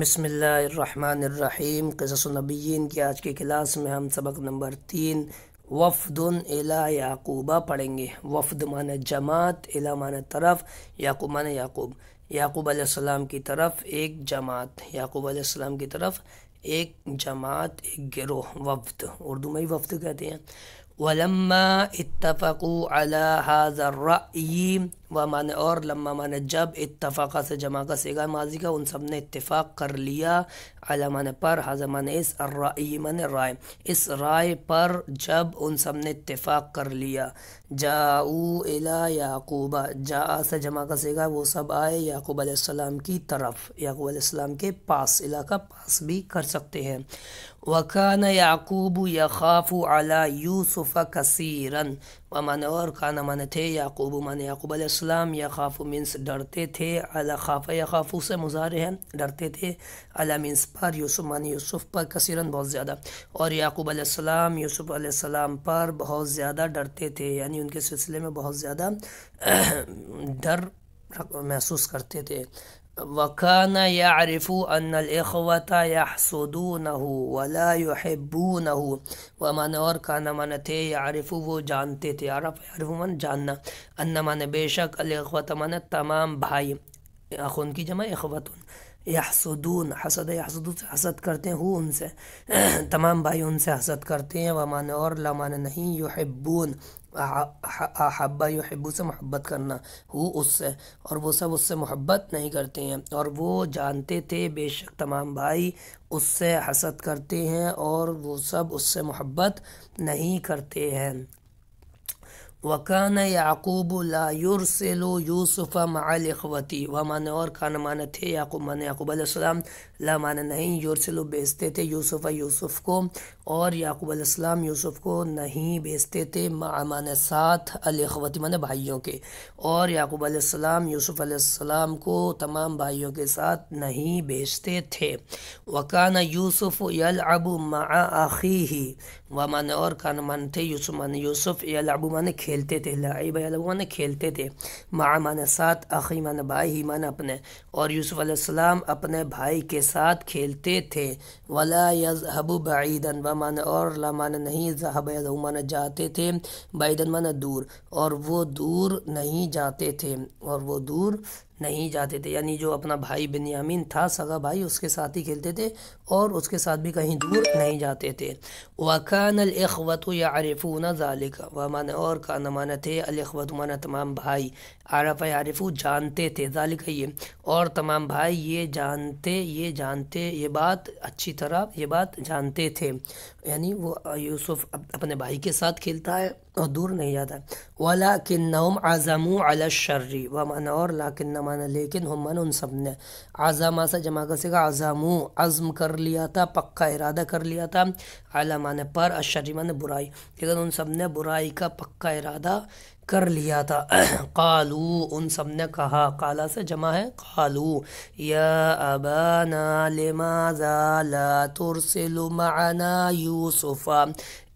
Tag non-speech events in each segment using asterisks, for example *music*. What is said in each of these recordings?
بسم اللہ الرحمن الرحیم قصص النبیین کی آج کی کلاس میں ہم سبق نمبر تین وفد الہ یعقوبہ پڑھیں گے وفد معنی جماعت الہ معنی طرف یعقوب معنی یعقوب یعقوب علیہ السلام کی طرف ایک جماعت یعقوب علیہ السلام کی طرف ایک جماعت ایک گروہ وفد اردو میں ہی وفد کہتے ہیں ولما اتفقوا على هذا الرأي و معنی اور لما معنی جب اتفاقہ سے جمع کا سے ماضی کا ان سب نے اتفاق کر لیا معنی پر اس اسی معنی رائے اس رائے پر جب ان سب نے اتفاق کر لیا جاؤو او یعقوبہ جا سے جمع کا سیگا وہ سب آئے یعقوب علیہ السلام کی طرف یعقوب علیہ السلام کے پاس علاقہ پاس بھی کر سکتے ہیں وقان یعقوب و علی و اعلیٰ یوسف کثیرن معمانۂ اور کان من تھے یعقوب و یعقوب علیہ السلام یخاف و ڈرتے تھے علی خاف یقاف سے مظاہر ہیں ڈرتے تھے علی منس پر یوسف من یوسف پر کثیرن بہت زیادہ اور یعقوب علیہ السلام یوسف علیہ السلام پر بہت زیادہ ڈرتے تھے یعنی ان کے سلسلے میں بہت زیادہ *clears throat* ڈر محسوس کرتے تھے وخان یا عارف و انَخوۃ ولا بُون و مان اور کانہ مانا تھے یعرف وہ جانتے تھے عرف یعرف من جاننا ان انََان بے شک الخوۃ مان تمام بھائی اخون کی جمع اخوت یحسدون حسد یا سے حسد کرتے ہیں ہو ان سے *clears throat* تمام بھائی ان سے حسد کرتے ہیں و مان اور اللہ مان نہیں یحبون احبا حبو سے محبت کرنا ہو اس سے اور وہ سب اس سے محبت نہیں کرتے ہیں اور وہ جانتے تھے بے شک تمام بھائی اس سے حسد کرتے ہیں اور وہ سب اس سے محبت نہیں کرتے ہیں وکان یعقوب لَا يُرْسِلُ یوسف ملخوتی وہ وَمَنَ اور کان تھے یعقوب مانے یعقوب علیہ السلام اللہ نہیں یورسلو بیستے بیچتے تھے یوسف یوسف کو اور یعقوب علیہ السلام یوسف کو نہیں بیچتے تھے ساتھ علی الخوت من بھائیوں کے اور یعقوب علیہ السلام یوسف علیہ السلام کو تمام بھائیوں کے ساتھ نہیں بیچتے تھے وہ کان یوسف مَعَا آخِيهِ وَمَانَ اور کان مان تھے یوسف معنی یوسف یلا معنی کھیلتے تھے اللہ ائی معنی کھیلتے تھے مہ ساتھ سات آخی مان بھائی معنی اپنے اور یوسف علیہ السلام اپنے بھائی کے س ساتھ کھیلتے تھے ولیب بعیدن بہ مان اور لمن نہیں ظہب من جاتے تھے بعیدن من دور اور وہ دور نہیں جاتے تھے اور وہ دور نہیں جاتے تھے یعنی جو اپنا بھائی بنیامین تھا سگا بھائی اس کے ساتھ ہی کھیلتے تھے اور اس کے ساتھ بھی کہیں دور نہیں جاتے تھے وَكَانَ الْإِخْوَةُ يَعْرِفُونَ یا وَمَنَ اور نا و مانا اور تھے الْإِخْوَةُ مانا تمام بھائی عارف عرفو جانتے تھے یہ اور تمام بھائی یہ جانتے یہ جانتے یہ بات اچھی طرح یہ بات جانتے تھے یعنی وہ یوسف اپنے بھائی کے ساتھ کھیلتا ہے اور دور نہیں جاتا ولاکن اعظم الشری و من اور لاكن مان لن ان سب نے اعظمہ سے جمع کر سکا اعضام عزم کر لیا تھا پکا ارادہ کر لیا تھا اعلی مان پر شریمان برائی لیکن ان سب نے برائی کا پکا ارادہ کر لیا تھا *coughs* قالو ان سب نے کہا قالا سے جمع ہے قالو یا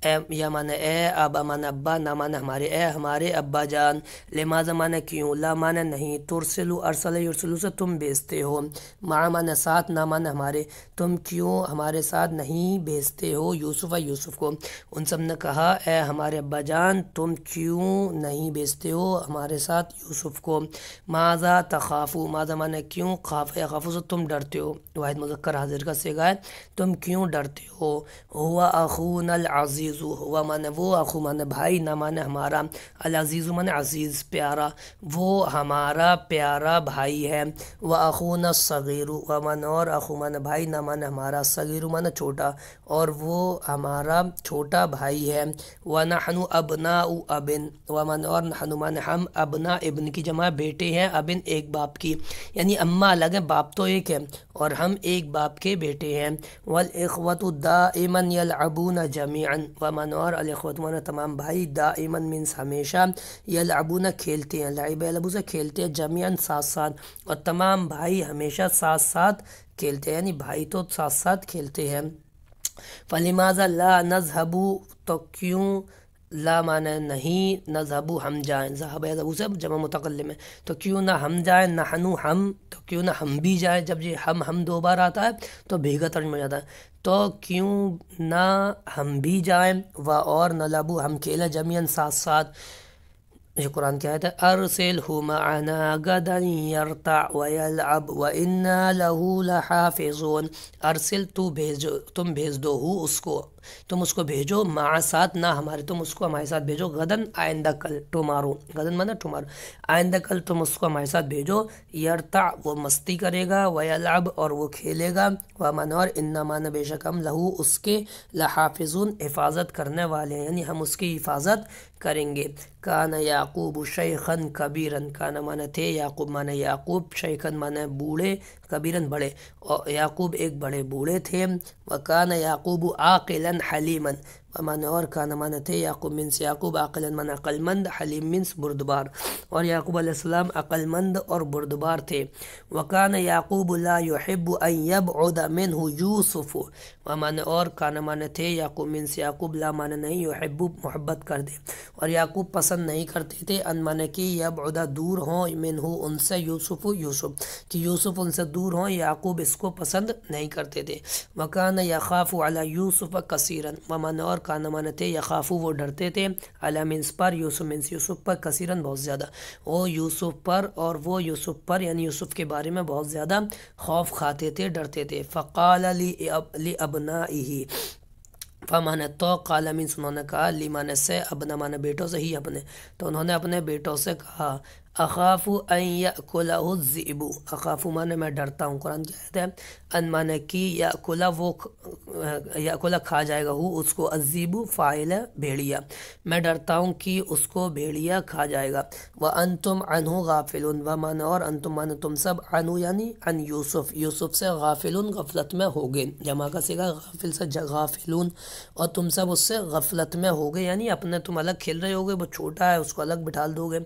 اے یا معنی اے ابا مانا ابا نا مانا ہمارے اے ہمارے ابا جان لے ما زمانہ کیوں لا معنی نہیں ترسلو ارسل یرسلو سے تم بیچتے ہو ما معنی ساتھ نا معنی ہمارے تم کیوں ہمارے ساتھ نہیں بیچتے ہو یوسف یوسف کو ان سب نے کہا اے ہمارے ابا جان تم کیوں نہیں بیچتے ہو ہمارے ساتھ یوسف کو ما تخافو ماذا زمانہ کیوں خاف یا خافو سے تم ڈرتے ہو واحد مذکر حاضر کا سگا ہے تم کیوں ڈرتے ہو ہوا اخون العزیز ہوا مانے وہ آخو مانے بھائی نہ مانے ہمارا العزیزو مانے عزیز پیارا وہ ہمارا پیارا بھائی ہے و اخونا و من اور مانے بھائی نہ مانے ہمارا صغیرو من چھوٹا اور وہ ہمارا چھوٹا بھائی ہے و نحنو ابنا او ابن و من اور مانے ہم ابنا ابن کی جمع بیٹے ہیں ابن ایک باپ کی یعنی اماں الگ ہے باپ تو ایک ہے اور ہم ایک باپ کے بیٹے ہیں والاخوت دائما یلعبون جمعا و اللہ تمام بھائی منس ہمیشہ نہ کھیلتے ہیں سے کھیلتے ہیں ساتھ ساتھ اور تمام بھائی ہمیشہ ساتھ ساتھ کھیلتے ہیں یعنی بھائی تو ساتھ ساتھ کھیلتے ہیں فلیما لا نذہبو تو کیوں لا معنی نہیں نہبو ہم جائیں ذہبو سے جمع متقلم میں تو کیوں نہ ہم جائیں نہ ہنو ہم تو کیوں نہ ہم بھی جائیں جب جی ہم ہم دو بار آتا ہے تو بھیگہ ترجمہ جاتا ہے تو کیوں نہ ہم بھی جائیں و اور نہ لبو ہم کھیلا جمین ساتھ ساتھ یہ قرآن کیا ہے تو ارسل وب و فیض ارسل تو بھیجو تم بھیج دو ہو اس کو تم اس کو بھیجو ماں ساتھ نہ ہمارے تم اس کو ہمارے ساتھ بھیجو غدن آئندہ کل ٹمارو غدن مانا ٹمارو آئندہ کل تم اس کو ہمارے ساتھ بھیجو یرتا وہ مستی کرے گا وب اور وہ کھیلے گا مانا اور ان مانا بے شک ہم لہو اس کے لحافظون حفاظت کرنے والے ہیں یعنی ہم اس کی حفاظت کریں گے کان یعقوب شیخن کبیرن کان مانا تھے یعقوب مانا یعقوب شیخن مانا بوڑھے کبیرن بڑے یعقوب ایک بڑے بوڑھے تھے وکان یعقوب عاقلا حلیمن امان اور کان معنی تھے یعقوب منس یعقوب عقل مند حلیم منس بردبار اور یعقوب علیہ السلام مند اور بردبار تھے وکان یعقوب لا يحب ان يبعد منه یوسف امان اور کان معنی تھے یعقوب لا مان نہیں یحب محبت کر دے اور یعقوب پسند نہیں کرتے تھے ان مان کی یبعد دور ہوں من ہو ان سے یوسف یوسف کہ یوسف ان سے دور ہوں یعقوب اس کو پسند نہیں کرتے تھے وکان یخاف علی یوسف کثیرن امان اور کان تھے یخافو وہ ڈرتے تھے علی منس پر یوسف منس یوسف پر کثیرن بہت زیادہ وہ یوسف پر اور وہ یوسف پر یعنی یوسف کے بارے میں بہت زیادہ خوف کھاتے تھے ڈرتے تھے فقال لی علی ابنا تو قال منس انہوں نے کہا لی مان سے ابنا مانا بیٹوں سے ہی اپنے تو انہوں نے اپنے بیٹوں سے کہا اخاف و این یا اکولا اُذیبو اقاف و میں ڈرتا ہوں قرآن کی ہے ان معنی کی یا وہ یا کھا جائے گا ہو اس کو عذیب فائل بھیڑیا میں ڈرتا ہوں کہ اس کو بھیڑیا کھا جائے گا وہ ان تم غافلون و معنی اور ان تم تم سب ان یعنی ان یوسف یوسف سے غافلون غفلت میں ہو گئے جمع کا سیکھا غافل سے غافلون اور تم سب اس سے غفلت میں ہو گئے یعنی اپنے تم الگ کھیل رہے ہو گئے وہ چھوٹا ہے اس کو الگ بٹھال دو گے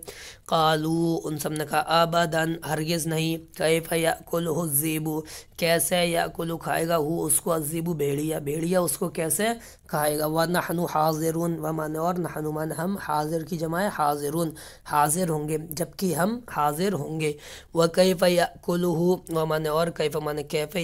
قالو ان سب نے کہا آبادن ہرگز نہیں کیف یاکل ہو زیبو کیسے یاکل کھائے گا ہو اس کو عزیبو بھیڑیا بھیڑیا اس کو کیسے کھائے گا وَنَحْنُ حَاظِرُونَ وَمَنَ اور نَحْنُ مَنْ ہم حاضر کی جمع حاضرون حاضر ہوں گے جبکہ ہم حاضر ہوں گے وَكَيْفَ يَأْكُلُهُ وَمَنَ اور کیف من کیف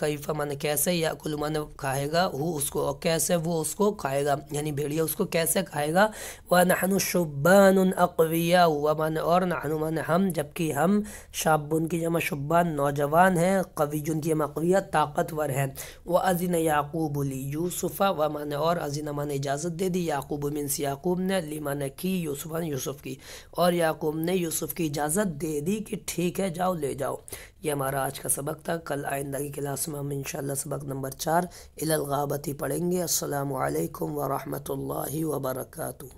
کیف من کیسے یا کلو من کھائے گا ہو اس کو اور کیسے وہ اس کو کھائے گا یعنی بھیڑیا اس کو کیسے کھائے گا وَنَحْنُ شُبَّانٌ أَقْوِيَا وَمَنَ اور عنوان ہم جبکہ ہم شابن کی جمع شبان نوجوان ہیں قوی جن کی مقویت طاقتور ہیں وہ یعقوب لی یوسفہ و معنی اور عزین مان اجازت دے دی یعقوب منس یعقوب نے لی مان نے کی نے یوسف کی اور یعقوب نے یوسف کی اجازت دے دی کہ ٹھیک ہے جاؤ لے جاؤ یہ ہمارا آج کا سبق تھا کل آئندہ کی کلاس میں ہم انشاءاللہ سبق نمبر چار الالغابتی الغابتی پڑھیں گے السلام علیکم ورحمۃ اللہ وبرکاتہ